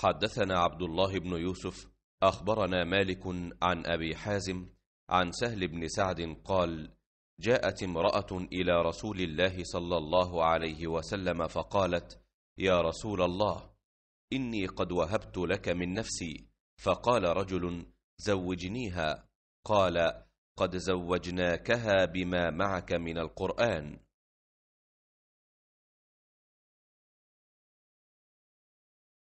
حدثنا عبد الله بن يوسف أخبرنا مالك عن أبي حازم عن سهل بن سعد قال جاءت امرأة إلى رسول الله صلى الله عليه وسلم فقالت يا رسول الله إني قد وهبت لك من نفسي فقال رجل زوجنيها قال قد زوجناكها بما معك من القرآن